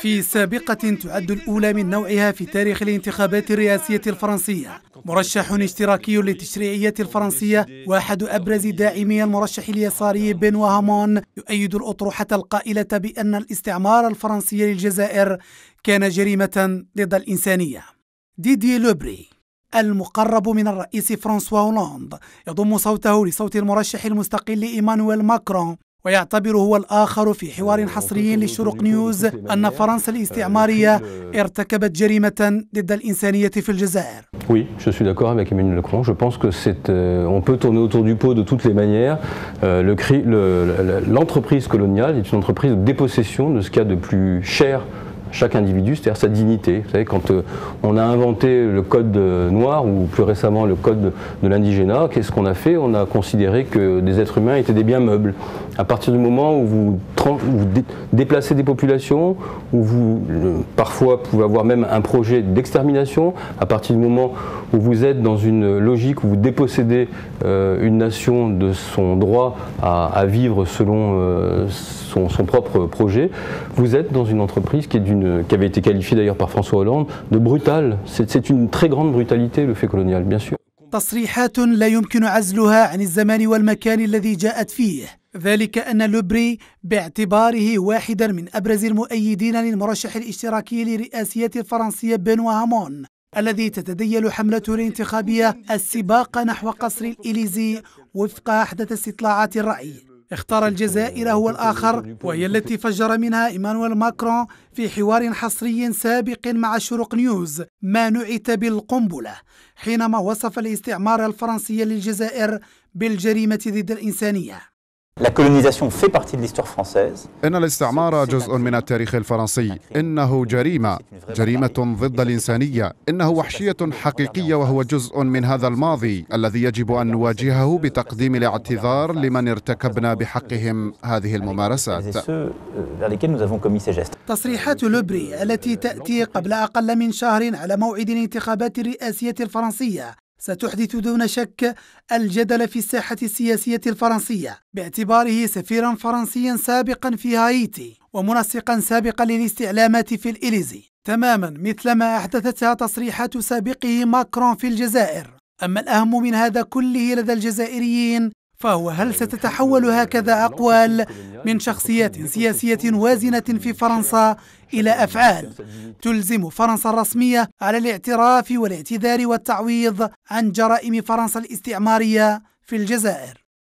في سابقة تعد الأولى من نوعها في تاريخ الانتخابات الرئاسية الفرنسية مرشح اشتراكي للتشريعية الفرنسية وأحد أبرز داعمي المرشح اليساري بن هامون يؤيد الأطروحة القائلة بأن الاستعمار الفرنسي للجزائر كان جريمة ضد الإنسانية ديدي لوبري المقرب من الرئيس فرانسوا هولاند يضم صوته لصوت المرشح المستقل إيمانويل ماكرون Oui, je suis d'accord avec Emmanuel Macron. Je pense que c'est, euh, on peut tourner autour du pot de toutes les manières. Euh, le, l'entreprise coloniale est une entreprise de dépossession de ce qu'il y a de plus cher chaque individu, c'est-à-dire sa dignité. Vous savez, quand euh, on a inventé le code euh, noir ou plus récemment le code de l'indigénat, qu'est-ce qu'on a fait On a considéré que des êtres humains étaient des biens meubles. À partir du moment où vous, déplacez des populations, où vous parfois pouvez avoir même un projet d'extermination, à partir du moment où vous êtes dans une logique où vous dépossédez euh, une nation de son droit à, vivre selon son propre projet, vous êtes dans une entreprise qui est d'une une, qui avait été qualifiée d'ailleurs par François Hollande, de brutale. C'est une très grande brutalité le fait colonial, bien sûr. تصريحات لا يمكن عزلها عن الزمان والمكان الذي جاءت فيه ذلك أن لوبري باعتباره واحدا من أبرز المؤيدين للمرشح الاشتراكي لرئاسية الفرنسية بن وهامون الذي تتديل حملته الانتخابية السباق نحو قصر الإليزي وفق أحدث استطلاعات الرأي اختار الجزائر هو الآخر وهي التي فجر منها إيمانويل ماكرون في حوار حصري سابق مع شروق نيوز ما نعت بالقنبلة حينما وصف الاستعمار الفرنسي للجزائر بالجريمة ضد الإنسانية إن الاستعمار جزء من التاريخ الفرنسي إنه جريمة جريمة ضد الإنسانية إنه وحشية حقيقية وهو جزء من هذا الماضي الذي يجب أن نواجهه بتقديم الاعتذار لمن ارتكبنا بحقهم هذه الممارسات euh, تصريحات لوبري التي تأتي قبل أقل من شهر على موعد الانتخابات الرئاسية الفرنسية ستحدث دون شك الجدل في الساحة السياسية الفرنسية باعتباره سفيرا فرنسيا سابقا في هايتي ومنسقا سابقا للاستعلامات في الإليزي تماما مثلما أحدثتها تصريحات سابقه ماكرون في الجزائر أما الأهم من هذا كله لدى الجزائريين فهو هل ستتحول هكذا أقوال من شخصيات سياسية وازنة في فرنسا إلى أفعال تلزم فرنسا الرسمية على الاعتراف والاعتذار والتعويض عن جرائم فرنسا الاستعمارية في الجزائر